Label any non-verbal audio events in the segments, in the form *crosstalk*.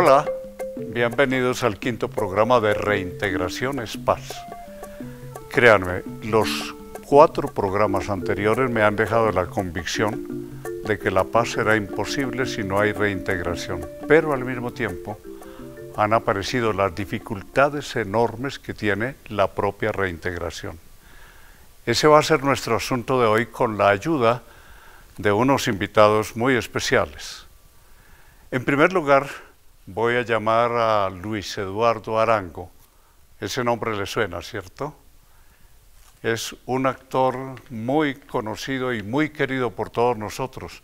Hola, bienvenidos al quinto programa de Reintegración es Paz. Créanme, los cuatro programas anteriores me han dejado la convicción de que la paz será imposible si no hay reintegración, pero al mismo tiempo han aparecido las dificultades enormes que tiene la propia reintegración. Ese va a ser nuestro asunto de hoy con la ayuda de unos invitados muy especiales. En primer lugar, voy a llamar a Luis Eduardo Arango. Ese nombre le suena, ¿cierto? Es un actor muy conocido y muy querido por todos nosotros.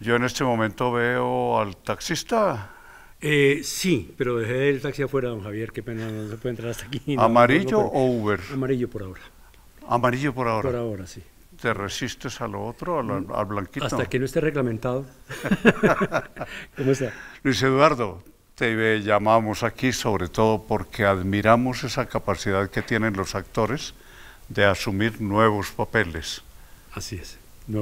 Yo en este momento veo al taxista. Eh, sí, pero dejé el taxi afuera, don Javier. Qué pena, no se puede entrar hasta aquí. ¿Amarillo o Uber? Amarillo por ahora. Amarillo por ahora. Por ahora, sí te resistes a lo otro, a al blanquito. Hasta que no esté reglamentado. *laughs* ¿Cómo está? Luis Eduardo, te llamamos aquí sobre todo porque admiramos esa capacidad que tienen los actores de asumir nuevos papeles. Así es.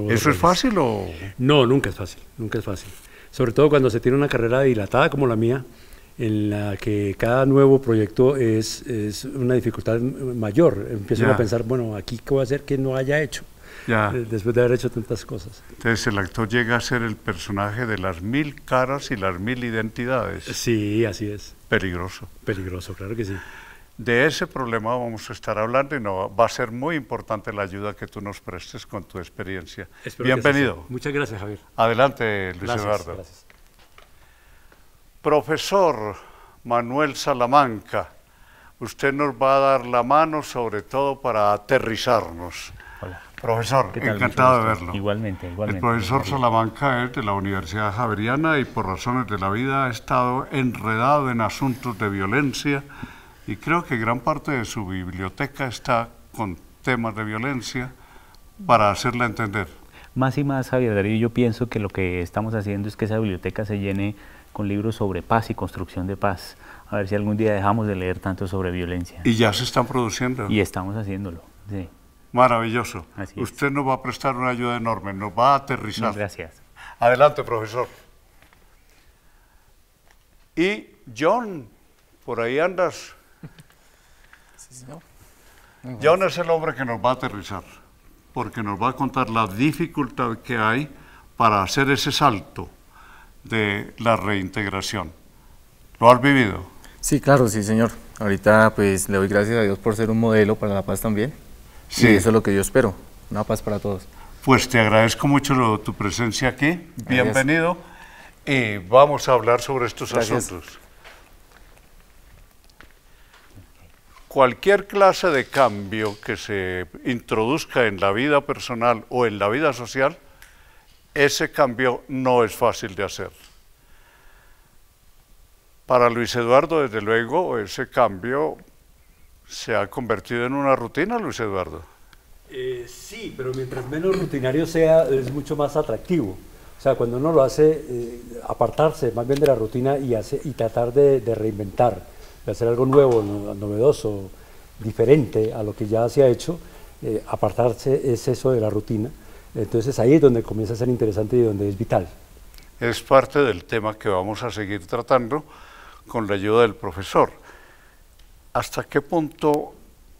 ¿Eso es fácil o...? No, nunca es fácil, nunca es fácil. Sobre todo cuando se tiene una carrera dilatada como la mía, en la que cada nuevo proyecto es, es una dificultad mayor. Empiezo a pensar, bueno, aquí qué voy a hacer que no haya hecho después de haber hecho tantas cosas. Entonces el actor llega a ser el personaje de las mil caras y las mil identidades. Sí, así es. Peligroso. Peligroso, claro que sí. De ese problema vamos a estar hablando y no, va a ser muy importante la ayuda que tú nos prestes con tu experiencia. Bienvenido. Muchas gracias, Javier. Adelante, Luis Eduardo. Gracias. Profesor Manuel Salamanca, usted nos va a dar la mano sobre todo para aterrizarnos. Profesor, encantado de verlo. Igualmente, igualmente. El profesor Salamanca es de la Universidad Javeriana y por razones de la vida ha estado enredado en asuntos de violencia y creo que gran parte de su biblioteca está con temas de violencia para hacerla entender. Más y más, Javier Darío, yo pienso que lo que estamos haciendo es que esa biblioteca se llene con libros sobre paz y construcción de paz. A ver si algún día dejamos de leer tanto sobre violencia. Y ya se están produciendo. Y estamos haciéndolo, sí. Maravilloso. Usted nos va a prestar una ayuda enorme, nos va a aterrizar. gracias. Adelante, profesor. Y John, por ahí andas. Sí, señor. John es el hombre que nos va a aterrizar, porque nos va a contar la dificultad que hay para hacer ese salto de la reintegración. ¿Lo has vivido? Sí, claro, sí, señor. Ahorita pues le doy gracias a Dios por ser un modelo para la paz también. Sí. eso es lo que yo espero, una paz para todos. Pues te agradezco mucho tu presencia aquí, bienvenido, y vamos a hablar sobre estos asuntos. Cualquier clase de cambio que se introduzca en la vida personal o en la vida social, ese cambio no es fácil de hacer. Para Luis Eduardo, desde luego, ese cambio se ha convertido en una rutina, Luis Eduardo. Eh, sí, pero mientras menos rutinario sea, es mucho más atractivo. O sea, cuando uno lo hace, eh, apartarse más bien de la rutina y, hace, y tratar de, reinventar, de hacer algo nuevo, novedoso, diferente a lo que ya se ha hecho, eh, apartarse es eso de la rutina. Entonces ahí es donde comienza a ser interesante y donde es vital. Es parte del tema que vamos a seguir tratando con la ayuda del profesor. ¿Hasta qué punto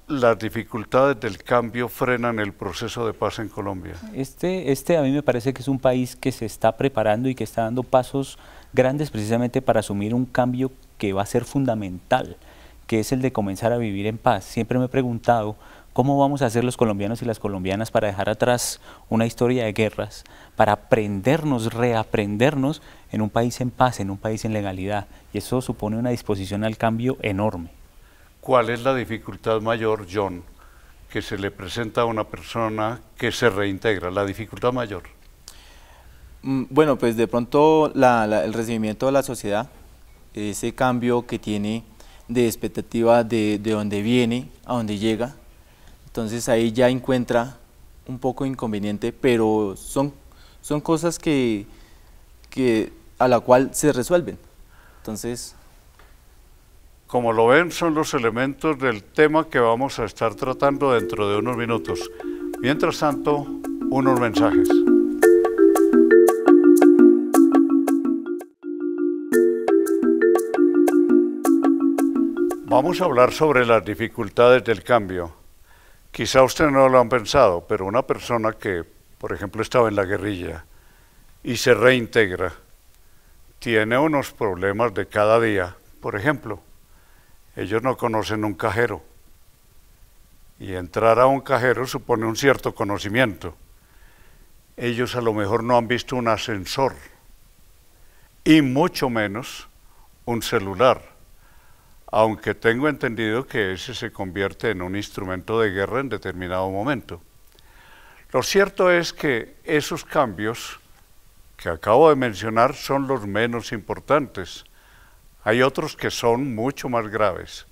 las dificultades del cambio frenan el proceso de paz en Colombia? Este, este a mí me parece que es un país que se está preparando y que está dando pasos grandes precisamente para asumir un cambio que va a ser fundamental, que es el de comenzar a vivir en paz. Siempre me he preguntado cómo vamos a hacer los colombianos y las colombianas para dejar atrás una historia de guerras, para aprendernos, reaprendernos en un país en paz, en un país en legalidad. Y eso supone una disposición al cambio enorme. ¿Cuál es la dificultad mayor, John, que se le presenta a una persona que se reintegra? La dificultad mayor. Mm, bueno, pues de pronto el recibimiento de la sociedad, ese cambio que tiene de expectativa de, de dónde viene a dónde llega, entonces ahí ya encuentra un poco inconveniente, pero son, son cosas que, a la cual se resuelven. Entonces, como lo ven, son los elementos del tema que vamos a estar tratando dentro de unos minutos. Mientras tanto, unos mensajes. Vamos a hablar sobre las dificultades del cambio. Quizá ustedes no lo han pensado, pero una persona que, por ejemplo, estaba en la guerrilla y se reintegra, tiene unos problemas de cada día. Por ejemplo, ellos no conocen un cajero. Y entrar a un cajero supone un cierto conocimiento. Ellos a lo mejor no han visto un ascensor y mucho menos un celular, aunque tengo entendido que ese se convierte en un instrumento de guerra en determinado momento. Lo cierto es que esos cambios que acabo de mencionar son los menos importantes hay otros que son mucho más graves.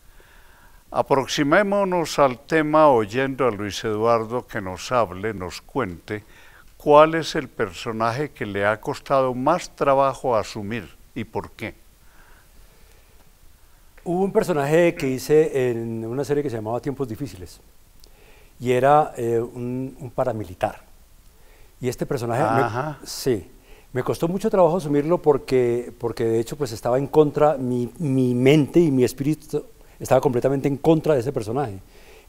Aproximémonos al tema oyendo a Luis Eduardo que nos hable, nos cuente cuál es el personaje que le ha costado más trabajo asumir y por qué. Hubo un personaje que hice en una serie que se llamaba Tiempos Difíciles y era eh, un, paramilitar. Y este personaje, sí, me costó mucho trabajo asumirlo porque, porque de hecho pues estaba en contra, mi, mi mente y mi espíritu estaba completamente en contra de ese personaje.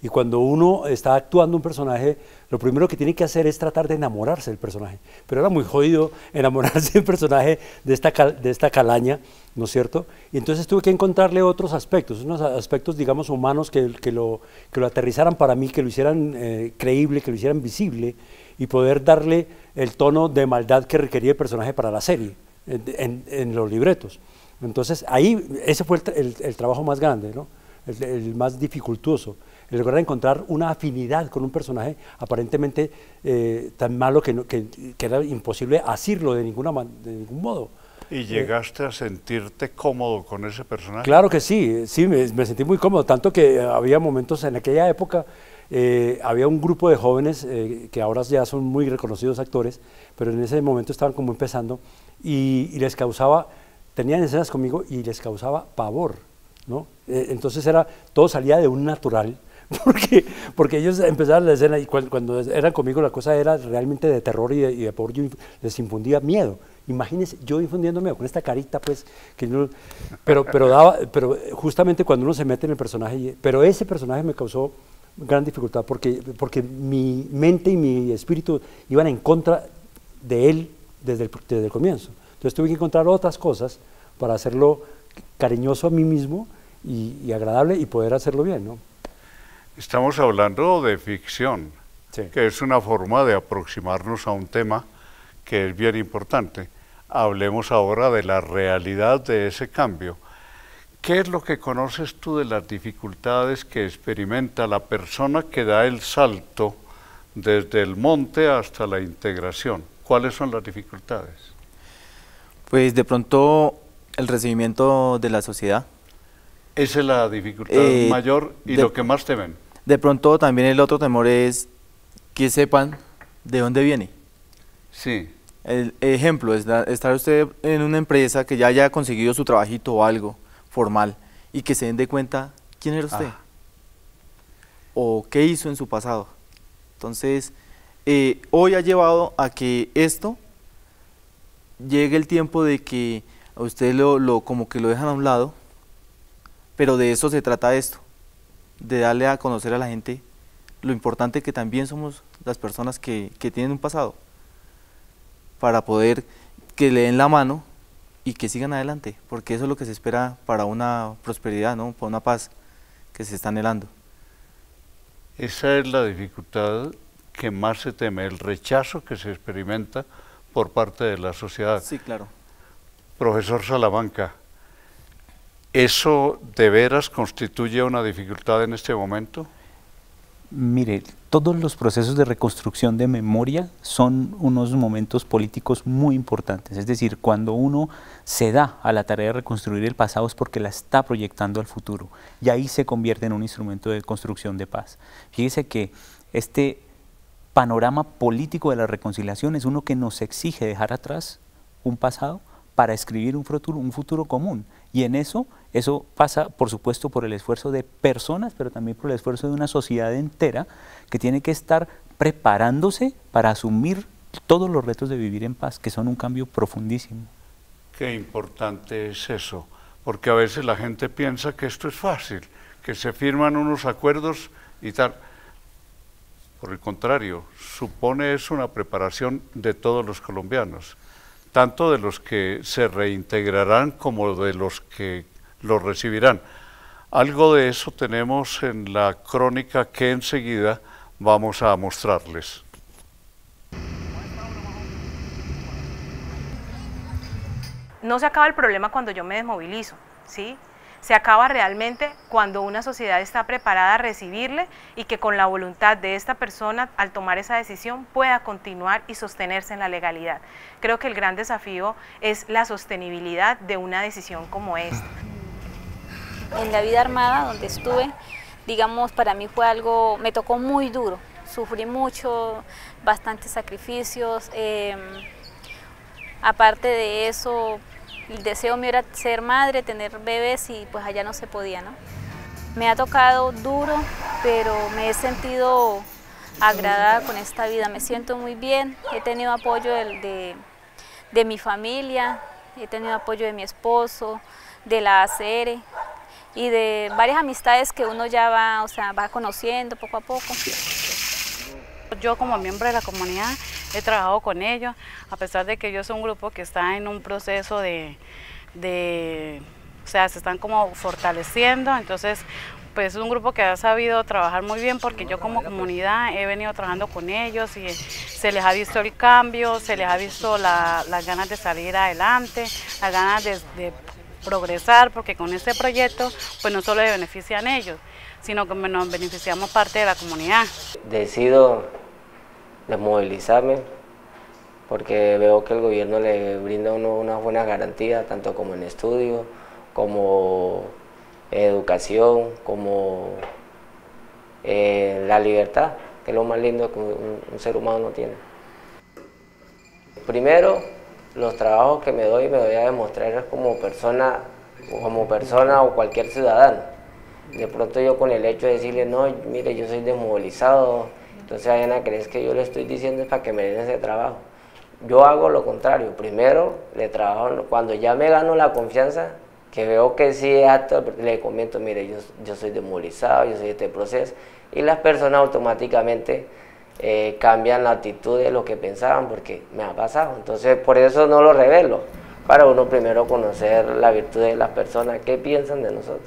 Y cuando uno está actuando un personaje, lo primero que tiene que hacer es tratar de enamorarse del personaje. Pero era muy jodido *laughs* enamorarse del personaje de esta, de esta calaña, ¿no es cierto? Y entonces tuve que encontrarle otros aspectos, unos aspectos, digamos, humanos que, que, lo, que lo aterrizaran para mí, que lo hicieran eh, creíble, que lo hicieran visible y poder darle el tono de maldad que requería el personaje para la serie, en, en, los libretos. Entonces ahí, ese fue el, el, trabajo más grande, ¿no? el, el más dificultoso lugar lograr encontrar una afinidad con un personaje aparentemente eh, tan malo que, era imposible asirlo de, ninguna, de ningún modo. ¿Y eh, llegaste a sentirte cómodo con ese personaje? Claro que sí, sí, me, sentí muy cómodo, tanto que había momentos en aquella época, eh, había un grupo de jóvenes que ahora ya son muy reconocidos actores, pero en ese momento estaban como empezando y, les causaba, tenían escenas conmigo y les causaba pavor, ¿no? entonces era, todo salía de un natural, *laughs* porque, porque ellos empezaron la escena y cuando, eran conmigo la cosa era realmente de terror y de, y de por yo les infundía miedo. Imagínense, yo infundiendo miedo con esta carita, pues, que yo, pero, pero, justamente cuando uno se mete en el personaje, pero ese personaje me causó gran dificultad porque, porque mi mente y mi espíritu iban en contra de él desde el, comienzo. Entonces tuve que encontrar otras cosas para hacerlo cariñoso a mí mismo y agradable y poder hacerlo bien, ¿no? estamos hablando de ficción, que es una forma de aproximarnos a un tema que es bien importante. Hablemos ahora de la realidad de ese cambio. ¿Qué es lo que conoces tú de las dificultades que experimenta la persona que da el salto desde el monte hasta la integración? ¿Cuáles son las dificultades? Pues de pronto el recibimiento de la sociedad. Esa es la dificultad eh, mayor y lo que más temen. De pronto también el otro temor es que sepan de dónde viene. Sí. El ejemplo es estar usted en una empresa que ya haya conseguido su trabajito o algo formal y que se den de cuenta quién era usted ah. o qué hizo en su pasado. Entonces, eh, hoy ha llevado a que esto llegue el tiempo de que a usted lo, lo, como que lo dejan a un lado, pero de eso se trata esto, de darle a conocer a la gente lo importante que también somos las personas que, tienen un pasado, para poder que le den la mano y que sigan adelante, porque eso es lo que se espera para una prosperidad, ¿no? para una paz que se está anhelando. Esa es la dificultad que más se teme, el rechazo que se experimenta por parte de la sociedad. Sí, claro. Profesor Salamanca, ¿Eso de veras constituye una dificultad en este momento? Mire, todos los procesos de reconstrucción de memoria son unos momentos políticos muy importantes. Es decir, cuando uno se da a la tarea de reconstruir el pasado es porque la está proyectando al futuro. Y ahí se convierte en un instrumento de construcción de paz. Fíjese que este panorama político de la reconciliación es uno que nos exige dejar atrás un pasado para escribir un futuro, un futuro común. Y en eso, eso pasa, por supuesto, por el esfuerzo de personas, pero también por el esfuerzo de una sociedad entera que tiene que estar preparándose para asumir todos los retos de vivir en paz, que son un cambio profundísimo. Qué importante es eso, porque a veces la gente piensa que esto es fácil, que se firman unos acuerdos y tal. Por el contrario, supone es una preparación de todos los colombianos tanto de los que se reintegrarán como de los que lo recibirán. Algo de eso tenemos en la crónica que enseguida vamos a mostrarles. No se acaba el problema cuando yo me desmovilizo, ¿sí? se acaba realmente cuando una sociedad está preparada a recibirle y que con la voluntad de esta persona al tomar esa decisión pueda continuar y sostenerse en la legalidad. Creo que el gran desafío es la sostenibilidad de una decisión como esta. En la vida armada donde estuve, digamos, para mí fue algo, me tocó muy duro, sufrí mucho, bastantes sacrificios. Em, aparte de eso, el deseo mío era ser madre, tener bebés y pues allá no se podía, ¿no? Me ha tocado duro, pero me he sentido agradada con esta vida, me siento muy bien, he tenido apoyo de, mi familia, he tenido apoyo de mi esposo, de la ACR y de varias amistades que uno ya va, o va conociendo poco a poco. Yo como miembro de la comunidad he trabajado con ellos, a pesar de que ellos son un grupo que está en un proceso de, o sea, se están como fortaleciendo, entonces pues es un grupo que ha sabido trabajar muy bien porque yo como comunidad he venido trabajando con ellos y se les ha visto el cambio, se les ha visto las ganas de salir adelante, las ganas de, progresar, porque con este proyecto pues no solo le benefician ellos, sino que nos beneficiamos parte de la comunidad. Decido desmovilizarme, porque veo que el gobierno le brinda uno una buena garantía, tanto como en estudio, como educación, como la libertad, que es lo más lindo que un, ser humano tiene. Primero, los trabajos que me doy me voy a demostrar como persona, como persona o cualquier ciudadano. De pronto yo con el hecho de decirle, no, mire, yo soy desmovilizado, entonces, Ayana, ¿crees que yo le estoy diciendo es para que me den ese trabajo? Yo hago lo contrario. Primero, le trabajo, cuando ya me gano la confianza, que veo que sí es apto, le comento, mire, yo, yo soy demolizado, yo soy este proceso, y las personas automáticamente eh, cambian la actitud de lo que pensaban, porque me ha pasado. Entonces, por eso no lo revelo, para uno primero conocer la virtud de las personas, qué piensan de nosotros.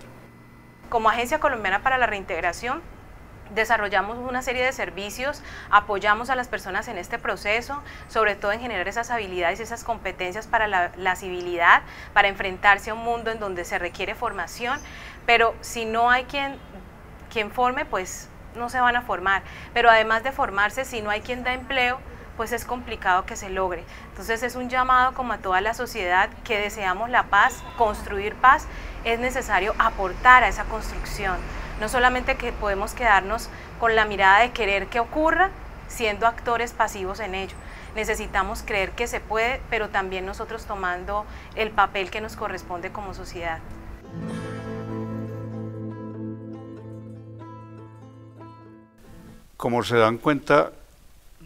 Como Agencia Colombiana para la Reintegración, desarrollamos una serie de servicios, apoyamos a las personas en este proceso, sobre todo en generar esas habilidades y esas competencias para la, civilidad, para enfrentarse a un mundo en donde se requiere formación, pero si no hay quien, quien forme, pues no se van a formar. Pero además de formarse, si no hay quien da empleo, pues es complicado que se logre. Entonces es un llamado como a toda la sociedad que deseamos la paz, construir paz, es necesario aportar a esa construcción. No solamente que podemos quedarnos con la mirada de querer que ocurra, siendo actores pasivos en ello. Necesitamos creer que se puede, pero también nosotros tomando el papel que nos corresponde como sociedad. Como se dan cuenta,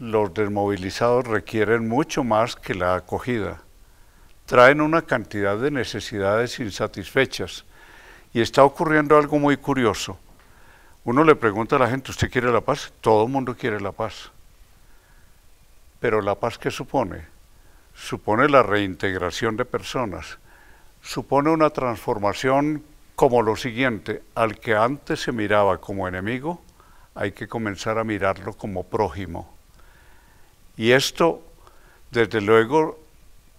los desmovilizados requieren mucho más que la acogida. Traen una cantidad de necesidades insatisfechas y está ocurriendo algo muy curioso. Uno le pregunta a la gente, ¿usted quiere la paz? Todo el mundo quiere la paz. Pero la paz que supone? Supone la reintegración de personas. Supone una transformación como lo siguiente, al que antes se miraba como enemigo, hay que comenzar a mirarlo como prójimo. Y esto, desde luego,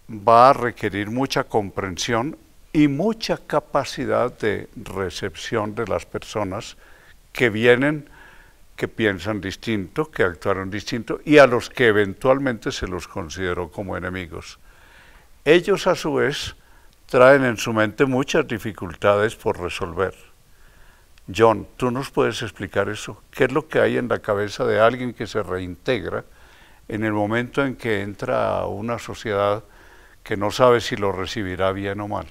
va a requerir mucha comprensión y mucha capacidad de recepción de las personas que vienen, que piensan distinto, que actuaron distinto y a los que eventualmente se los consideró como enemigos. Ellos a su vez traen en su mente muchas dificultades por resolver. John, ¿tú nos puedes explicar eso? ¿Qué es lo que hay en la cabeza de alguien que se reintegra en el momento en que entra a una sociedad que no sabe si lo recibirá bien o mal?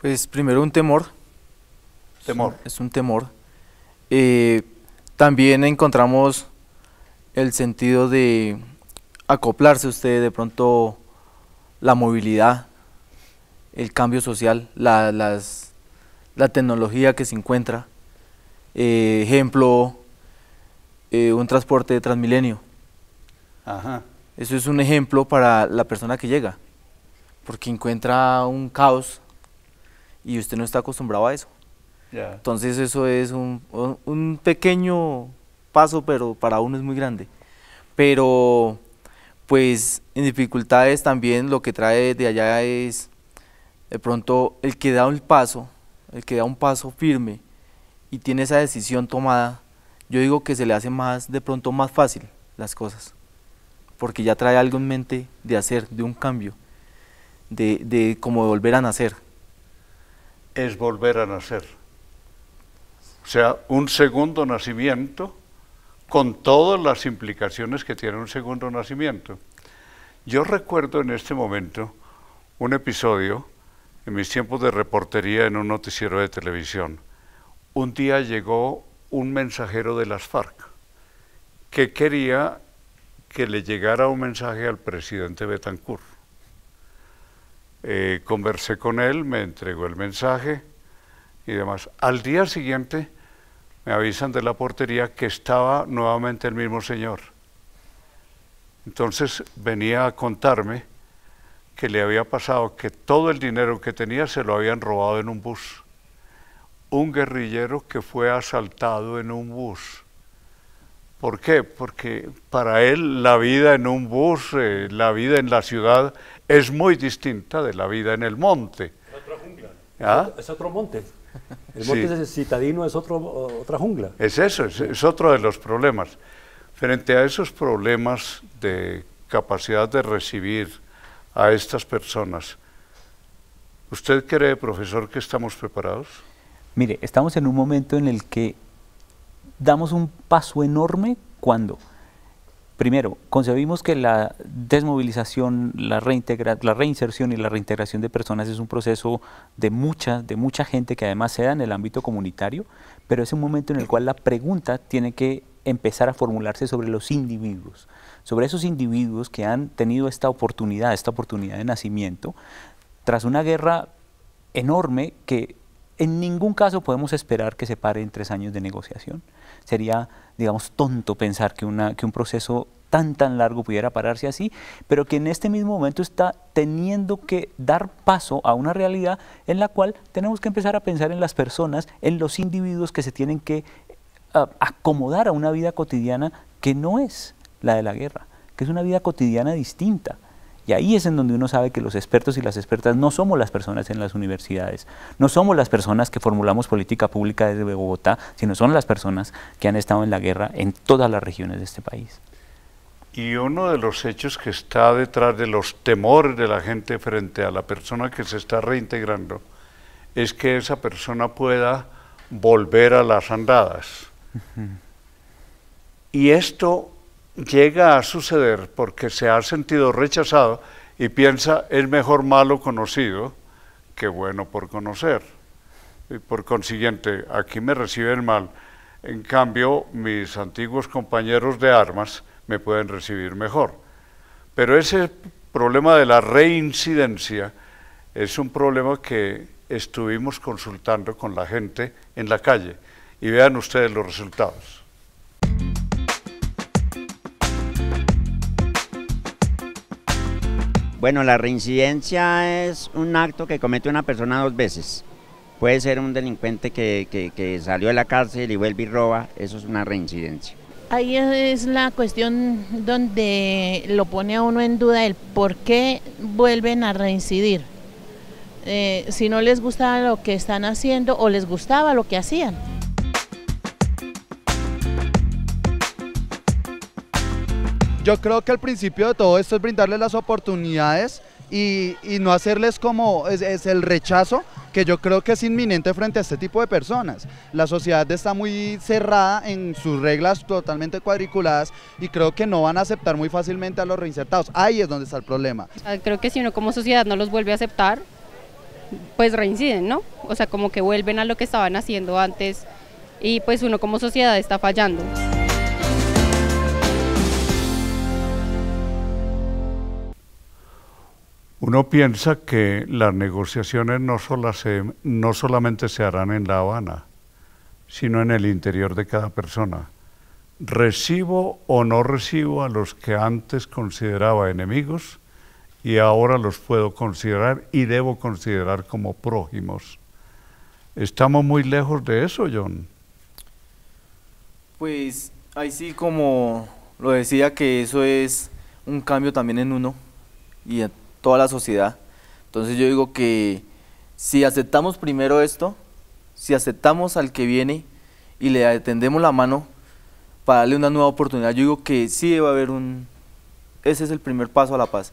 Pues primero un temor. Temor. Es un, temor. Eh, también encontramos el sentido de acoplarse usted de pronto la movilidad, el cambio social, la, tecnología que se encuentra. Eh, ejemplo, eh, un transporte de Transmilenio. Ajá. Eso es un ejemplo para la persona que llega, porque encuentra un caos y usted no está acostumbrado a eso. Entonces eso es un, un, pequeño paso, pero para uno es muy grande. Pero pues en dificultades también lo que trae de allá es de pronto el que da un paso, el que da un paso firme y tiene esa decisión tomada, yo digo que se le hace más de pronto más fácil las cosas, porque ya trae algo en mente de hacer, de un cambio, de, de como volver a nacer es volver a nacer. O sea, un segundo nacimiento con todas las implicaciones que tiene un segundo nacimiento. Yo recuerdo en este momento un episodio en mis tiempos de reportería en un noticiero de televisión. Un día llegó un mensajero de las FARC que quería que le llegara un mensaje al presidente Betancourt eh, conversé con él, me entregó el mensaje y demás. Al día siguiente me avisan de la portería que estaba nuevamente el mismo señor. Entonces venía a contarme que le había pasado que todo el dinero que tenía se lo habían robado en un bus. Un guerrillero que fue asaltado en un bus. ¿Por qué? Porque para él la vida en un bus, eh, la vida en la ciudad es muy distinta de la vida en el monte. Otra jungla. ¿Ah? Es otro monte. El monte es citadino es otro, otra jungla. Es eso, es, es, otro de los problemas. Frente a esos problemas de capacidad de recibir a estas personas, ¿usted cree, profesor, que estamos preparados? Mire, estamos en un momento en el que damos un paso enorme cuando Primero, concebimos que la desmovilización, la, reintegra la reinserción y la reintegración de personas es un proceso de mucha, de mucha gente que además se da en el ámbito comunitario, pero es un momento en el cual la pregunta tiene que empezar a formularse sobre los individuos, sobre esos individuos que han tenido esta oportunidad, esta oportunidad de nacimiento, tras una guerra enorme que en ningún caso podemos esperar que se pare en tres años de negociación. Sería, digamos, tonto pensar que, un proceso tan tan largo pudiera pararse así, pero que en este mismo momento está teniendo que dar paso a una realidad en la cual tenemos que empezar a pensar en las personas, en los individuos que se tienen que ah, acomodar a una vida cotidiana que no es la de la guerra, que es una vida cotidiana distinta. Y ahí es en donde uno sabe que los expertos y las expertas no somos las personas en las universidades, no somos las personas que formulamos política pública desde Bogotá, sino son las personas que han estado en la guerra en todas las regiones de este país. Y uno de los hechos que está detrás de los temores de la gente frente a la persona que se está reintegrando es que esa persona pueda volver a las andadas. Y esto llega a suceder porque se ha sentido rechazado y piensa es mejor malo conocido que bueno por conocer. Y por consiguiente, aquí me reciben mal. En cambio, mis antiguos compañeros de armas me pueden recibir mejor. Pero ese problema de la reincidencia es un problema que estuvimos consultando con la gente en la calle. Y vean ustedes los resultados. Bueno, la reincidencia es un acto que comete una persona dos veces. Puede ser un delincuente que, salió de la cárcel y vuelve y roba, eso es una reincidencia. Ahí es la cuestión donde lo pone a uno en duda el por qué vuelven a reincidir. Eh, si no les gustaba lo que están haciendo o les gustaba lo que hacían. yo creo que el principio de todo esto es brindarles las oportunidades y, no hacerles como es, es, el rechazo que yo creo que es inminente frente a este tipo de personas. La sociedad está muy cerrada en sus reglas totalmente cuadriculadas y creo que no van a aceptar muy fácilmente a los reinsertados. Ahí es donde está el problema. Creo que si uno como sociedad no los vuelve a aceptar, pues reinciden, ¿no? O sea, como que vuelven a lo que estaban haciendo antes y pues uno como sociedad está fallando. Uno piensa que las negociaciones no, se, solamente se harán en La Habana, sino en el interior de cada persona. Recibo o no recibo a los que antes consideraba enemigos y ahora los puedo considerar y debo considerar como prójimos. Estamos muy lejos de eso, John. Pues ahí sí como lo decía que eso es un cambio también en uno y toda la sociedad. Entonces yo digo que si aceptamos primero esto, si aceptamos al que viene y le tendemos la mano para darle una nueva oportunidad, yo digo que sí va a haber un... Ese es el primer paso a la paz.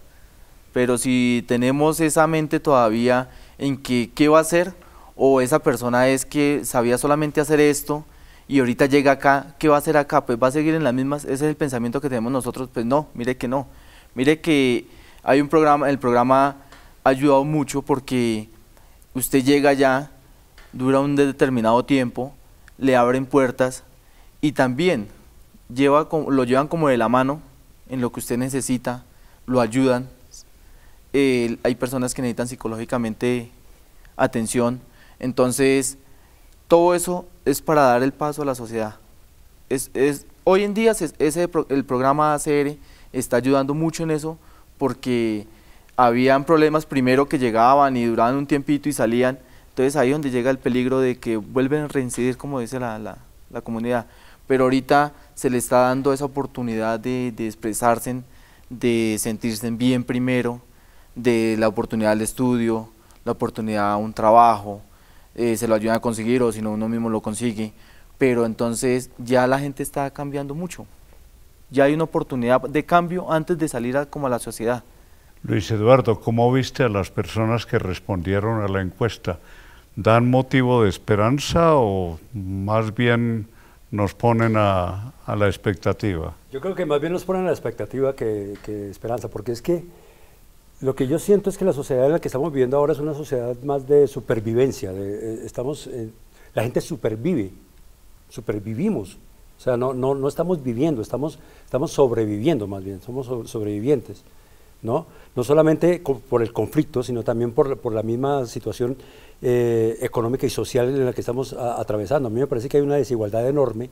Pero si tenemos esa mente todavía en que qué va a hacer, o esa persona es que sabía solamente hacer esto y ahorita llega acá, ¿qué va a hacer acá? Pues va a seguir en las mismas, ese es el pensamiento que tenemos nosotros, pues no, mire que no, mire que hay un programa, el programa ha ayudado mucho porque usted llega allá, dura un determinado tiempo, le abren puertas y también lleva, lo llevan como de la mano en lo que usted necesita, lo ayudan. hay personas que necesitan psicológicamente atención. Entonces, todo eso es para dar el paso a la sociedad. Es, es, hoy en día ese, el programa ACR está ayudando mucho en eso porque habían problemas primero que llegaban y duraban un tiempito y salían. Entonces ahí es donde llega el peligro de que vuelven a reincidir, como dice la, comunidad. Pero ahorita se le está dando esa oportunidad de, expresarse, de sentirse bien primero, de la oportunidad del estudio, la oportunidad a un trabajo, eh, se lo ayudan a conseguir o si no uno mismo lo consigue. Pero entonces ya la gente está cambiando mucho ya hay una oportunidad de cambio antes de salir a, como a la sociedad. Luis Eduardo, ¿cómo viste a las personas que respondieron a la encuesta? ¿Dan motivo de esperanza o más bien nos ponen a, la expectativa? Yo creo que más bien nos ponen a la expectativa que, esperanza, porque es que lo que yo siento es que la sociedad en la que estamos viviendo ahora es una sociedad más de supervivencia. Eh, estamos, eh, la gente supervive, supervivimos. O sea, no, no, estamos viviendo, estamos, estamos sobreviviendo más bien, somos sobrevivientes. ¿no? no solamente por el conflicto, sino también por, la misma situación eh, económica y social en la que estamos atravesando. A mí me parece que hay una desigualdad enorme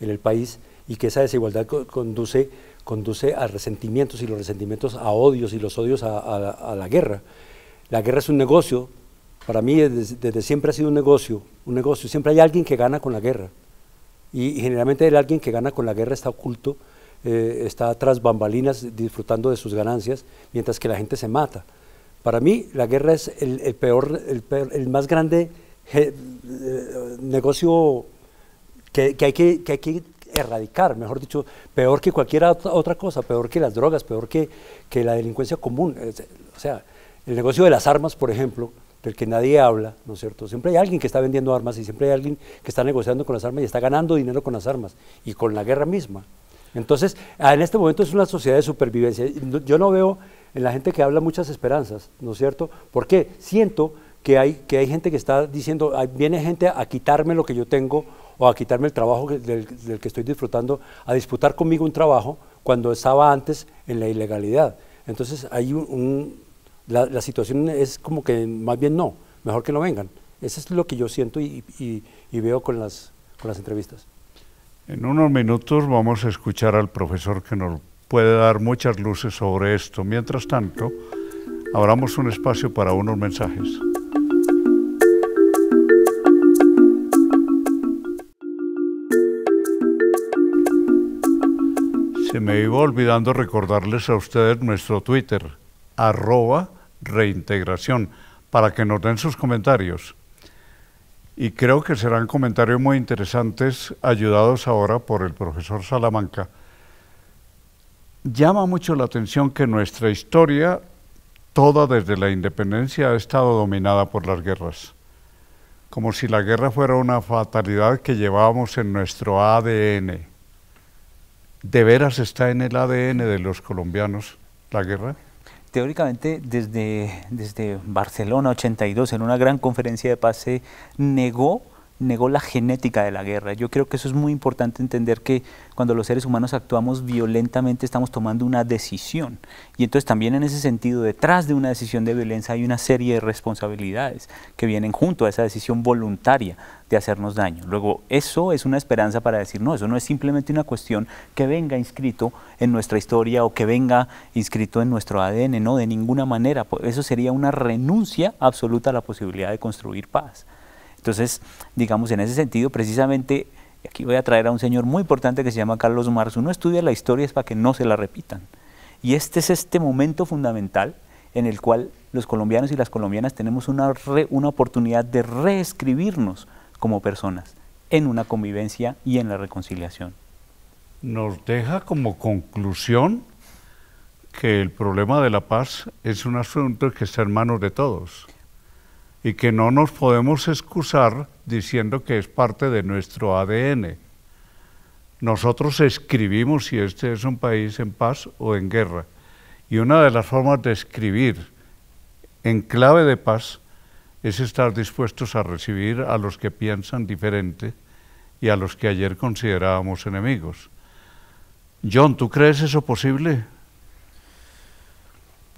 en el país y que esa desigualdad conduce, conduce a resentimientos y los resentimientos a odios y los odios a, a la guerra. La guerra es un negocio, para mí desde, desde, siempre ha sido un negocio, un negocio, siempre hay alguien que gana con la guerra y generalmente el alguien que gana con la guerra está oculto, eh, está tras bambalinas disfrutando de sus ganancias, mientras que la gente se mata. Para mí la guerra es el, peor, el más grande eh, negocio que, hay que, que hay que erradicar, mejor dicho, peor que cualquier otra cosa, peor que las drogas, peor que, que la delincuencia común. O sea, el negocio de las armas, por ejemplo, del que nadie habla, ¿no es cierto? Siempre hay alguien que está vendiendo armas y siempre hay alguien que está negociando con las armas y está ganando dinero con las armas y con la guerra misma. Entonces, ah, en este momento es una sociedad de supervivencia. Yo no veo en la gente que habla muchas esperanzas, ¿no es cierto? Porque siento que hay, que hay gente que está diciendo, viene gente a quitarme lo que yo tengo o a quitarme el trabajo del, que estoy disfrutando, a disputar conmigo un trabajo cuando estaba antes en la ilegalidad. Entonces, hay un la, situación es como que más bien no, mejor que no vengan. Eso es lo que yo siento y, veo con con las entrevistas. En unos minutos vamos a escuchar al profesor que nos puede dar muchas luces sobre esto. Mientras tanto, abramos un espacio para unos mensajes. Se me iba olvidando recordarles a ustedes nuestro Twitter, arroba reintegración, para que nos den sus comentarios. Y creo que serán comentarios muy interesantes, ayudados ahora por el profesor Salamanca. Llama mucho la atención que nuestra historia, toda desde la independencia, ha estado dominada por las guerras como si la guerra fuera una fatalidad que llevábamos en nuestro ADN. ¿De veras está en el ADN de los colombianos la guerra? Teóricamente, desde, desde Barcelona 82, en una gran conferencia de paz, se negó negó la genética de la guerra. Yo creo que eso es muy importante entender que cuando los seres humanos actuamos violentamente estamos tomando una decisión. Y entonces también en ese sentido, detrás de una decisión de violencia hay una serie de responsabilidades que vienen junto a esa decisión voluntaria de hacernos daño. Luego, eso es una esperanza para decir, no, eso no es simplemente una cuestión que venga inscrito en nuestra historia o que venga inscrito en nuestro ADN, no, de ninguna manera. Eso sería una renuncia absoluta a la posibilidad de construir paz. Entonces, digamos, en ese sentido, precisamente, aquí voy a traer a un señor muy importante que se llama Carlos Marzo. Uno estudia la historia es para que no se la repitan. Y este es este momento fundamental en el cual los colombianos y las colombianas tenemos una, una oportunidad de reescribirnos como personas en una convivencia y en la reconciliación. Nos deja como conclusión que el problema de la paz es un asunto que está en manos de todos y que no nos podemos excusar diciendo que es parte de nuestro ADN. Nosotros escribimos si este es un país en paz o en guerra. Y una de las formas de escribir en clave de paz es estar dispuestos a recibir a los que piensan diferente y a los que ayer considerábamos enemigos. John, ¿tú crees eso posible?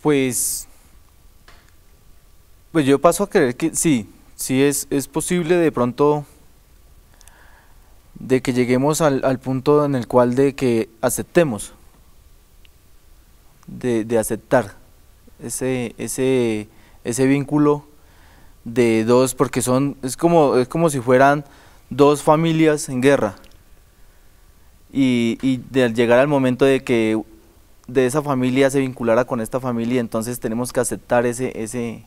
Pues pues yo paso a creer que sí, sí es, es posible de pronto de que lleguemos al, punto en el cual de que aceptemos, de, aceptar ese, ese, ese vínculo de dos, porque son, es como, es como si fueran dos familias en guerra. Y, de, al llegar al momento de que de esa familia se vinculara con esta familia, entonces tenemos que aceptar ese, ese,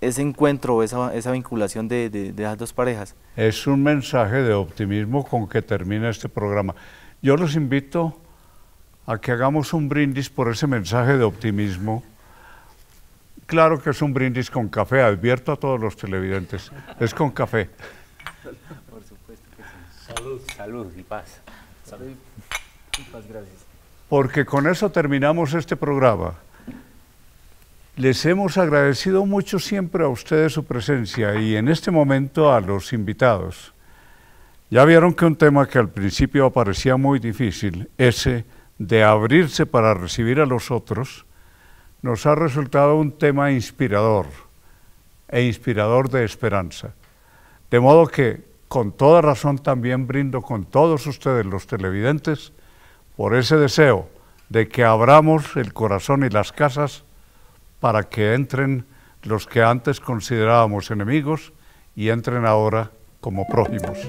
ese encuentro, esa, vinculación de, las dos parejas. Es un mensaje de optimismo con que termina este programa. Yo los invito a que hagamos un brindis por ese mensaje de optimismo. Claro que es un brindis con café, advierto a todos los televidentes, es con café. Por supuesto Salud, salud y paz. Salud y paz, gracias. Porque con eso terminamos este programa. Les hemos agradecido mucho siempre a ustedes su presencia y en este momento a los invitados. Ya vieron que un tema que al principio parecía muy difícil, ese de abrirse para recibir a los otros, nos ha resultado un tema inspirador e inspirador de esperanza. De modo que, con toda razón, también brindo con todos ustedes los televidentes por ese deseo de que abramos el corazón y las casas para que entren los que antes considerábamos enemigos y entren ahora como prójimos.